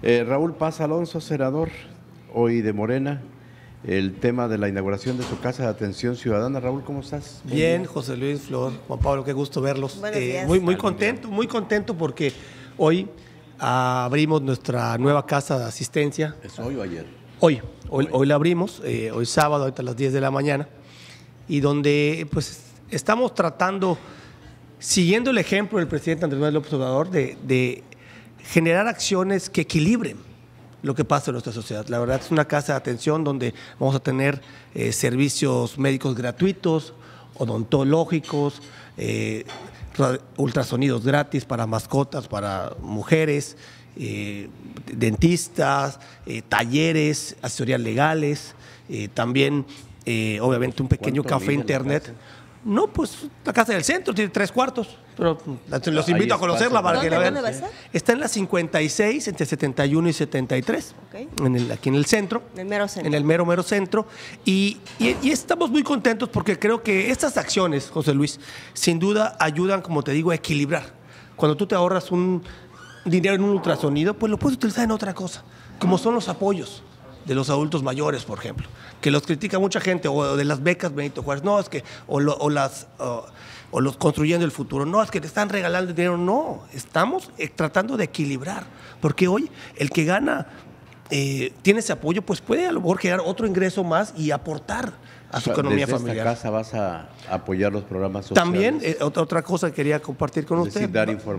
Eh, Raúl Paz Alonso, senador, hoy de Morena, el tema de la inauguración de su casa de atención ciudadana. Raúl, ¿cómo estás? Bien, José Luis Flor, Juan Pablo, qué gusto verlos. Eh, muy, muy contento, muy contento porque hoy abrimos nuestra nueva casa de asistencia. ¿Es hoy o ayer? Hoy, hoy, la abrimos, eh, hoy sábado, hasta a las 10 de la mañana, y donde pues estamos tratando, siguiendo el ejemplo del presidente Andrés Manuel López Obrador, de generar acciones que equilibren lo que pasa en nuestra sociedad. La verdad es una casa de atención donde vamos a tener eh, servicios médicos gratuitos, odontológicos, eh, ultrasonidos gratis para mascotas, para mujeres, eh, dentistas, talleres, asesorías legales, también obviamente un pequeño café internet. No, pues la casa del centro tiene tres cuartos, pero los invito a conocerla para que la vean. ¿Dónde va a? Está en la 56, entre 71 y 73, en aquí en el centro. En el mero centro. En el mero, mero centro. Y, y, estamos muy contentos porque creo que estas acciones, José Luis, sin duda ayudan, como te digo, a equilibrar. Cuando tú te ahorras un dinero en un ultrasonido, pues lo puedes utilizar en otra cosa, como son los apoyos de los adultos mayores, por ejemplo, que los critica mucha gente, o de las becas Benito Juárez, no, es que, o, las, o los construyendo el futuro, no, es que te están regalando dinero, no, estamos eh, tratando de equilibrar, porque hoy el que gana eh, tiene ese apoyo, pues puede a lo mejor generar otro ingreso más y aportar a su economía familiar. economía desde familiar. Esta casa vas a apoyar los programas sociales. También, eh, otra cosa que quería compartir con ustedes.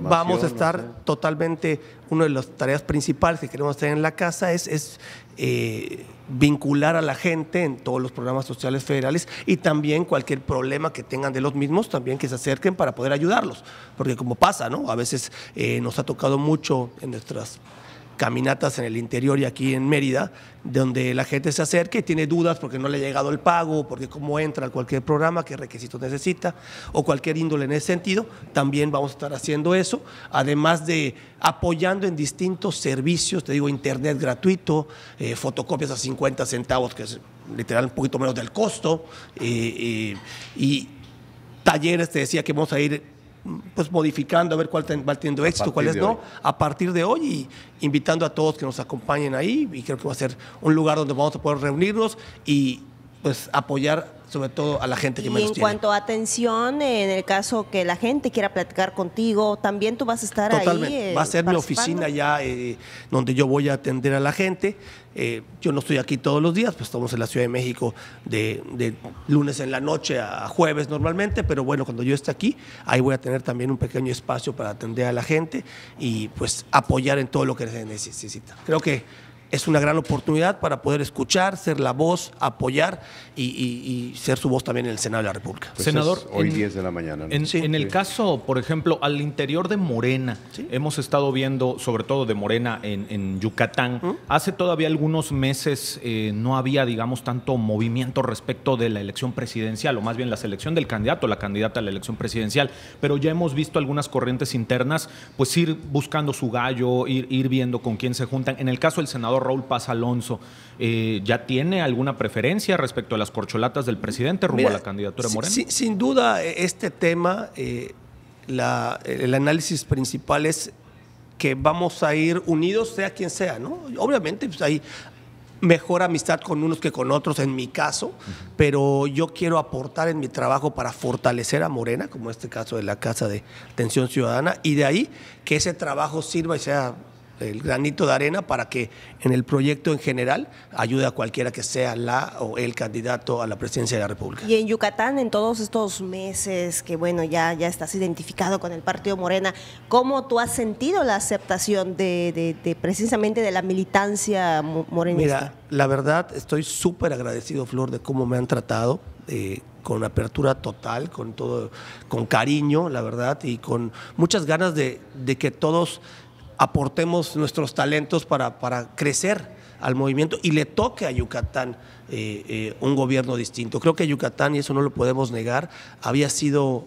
Vamos a estar totalmente, una de las tareas principales que queremos tener en la casa es, eh, vincular a la gente en todos los programas sociales federales y también cualquier problema que tengan de los mismos, también que se acerquen para poder ayudarlos. Porque como pasa, ¿no? A veces nos ha tocado mucho en nuestras caminatas en el interior y aquí en Mérida, donde la gente se acerca y tiene dudas porque no le ha llegado el pago, porque cómo entra cualquier programa, qué requisitos necesita o cualquier índole en ese sentido, también vamos a estar haciendo eso, además de apoyando en distintos servicios, te digo, internet gratuito, eh, fotocopias a 50 centavos, que es literal un poquito menos del costo, eh, eh, y talleres, te decía que vamos a ir pues modificando a ver cuál va teniendo éxito, cuáles no, a partir de hoy y invitando a todos que nos acompañen ahí y creo que va a ser un lugar donde vamos a poder reunirnos y pues apoyar sobre todo a la gente que y en cuanto a atención, en el caso que la gente quiera platicar contigo, también tú vas a estar ahí. Va a ser mi oficina ya eh, donde yo voy a atender a la gente. Eh, yo no estoy aquí todos los días, pues estamos en la Ciudad de México de, lunes en la noche a jueves normalmente, pero bueno, cuando yo esté aquí, ahí voy a tener también un pequeño espacio para atender a la gente y pues apoyar en todo lo que se necesita. Creo que es una gran oportunidad para poder escuchar, ser la voz, apoyar y, ser su voz también en el Senado de la República. Pues senador, hoy 10 de la mañana. En, el caso, por ejemplo, al interior de Morena, hemos estado viendo, sobre todo de Morena en, Yucatán, hace todavía algunos meses eh, no había, digamos, tanto movimiento respecto de la elección presidencial, o más bien la selección del candidato, la candidata a la elección presidencial, pero ya hemos visto algunas corrientes internas, pues ir buscando su gallo, ir, ir viendo con quién se juntan. En el caso del senador Raúl Paz Alonso, eh, ¿ya tiene alguna preferencia respecto a las corcholatas del presidente rumbo a la candidatura de Morena? Sin, duda, e, este tema, eh, el análisis principal es que vamos a ir unidos, sea quien sea, ¿no? Obviamente, pues, hay, mejor amistad con unos que con otros en mi caso, pero yo quiero aportar en mi trabajo para fortalecer a Morena, como este caso de la Casa de Atención Ciudadana, y de ahí que ese trabajo sirva y sea el granito de arena para que en el proyecto en general ayude a cualquiera que sea la o el candidato a la presidencia de la República. Y en Yucatán, en todos estos meses que bueno, ya, ya estás identificado con el Partido Morena, ¿cómo tú has sentido la aceptación de, precisamente de la militancia morenista? Mira, la verdad estoy súper agradecido, Flor, de cómo me han tratado. Eh, con apertura total, con todo, con cariño, la verdad, y con muchas ganas de, de que todos aportemos nuestros talentos para, crecer al movimiento y le toque a Yucatán eh, eh, un gobierno distinto. Creo que Yucatán, y eso no lo podemos negar, había sido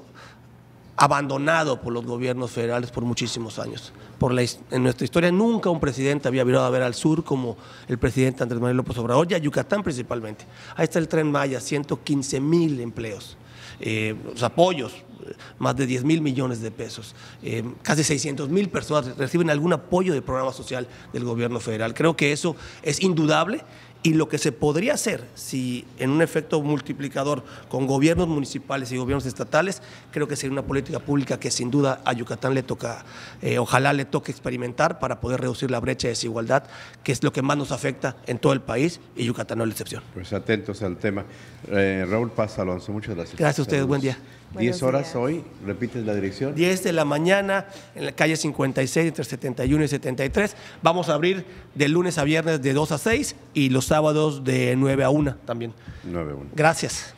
abandonado por los gobiernos federales por muchísimos años. Por en nuestra historia nunca un presidente había virado a ver al sur como el presidente Andrés Manuel López Obrador, y a Yucatán principalmente. Ahí está el tren Maya, 115 mil empleos. Eh, los apoyos, eh, más de 10 mil millones de pesos. Eh, casi 600 mil personas reciben algún apoyo de programa social del gobierno federal. Creo que eso es indudable y lo que se podría hacer, si en un efecto multiplicador con gobiernos municipales y gobiernos estatales, creo que sería una política pública que sin duda a Yucatán le toca, eh, ojalá le toque experimentar para poder reducir la brecha de desigualdad, que es lo que más nos afecta en todo el país y Yucatán no es la excepción. Pues atentos al tema. Eh, Raúl Paz Alonso, muchas gracias. Gracias a ustedes, buen día. 10 horas hoy, repites la dirección. 10 de la mañana en la calle 56 entre 71 y 73. Vamos a abrir de lunes a viernes de 2 a 6 y los sábados de 9 a 1 también. 9 a 1. Gracias.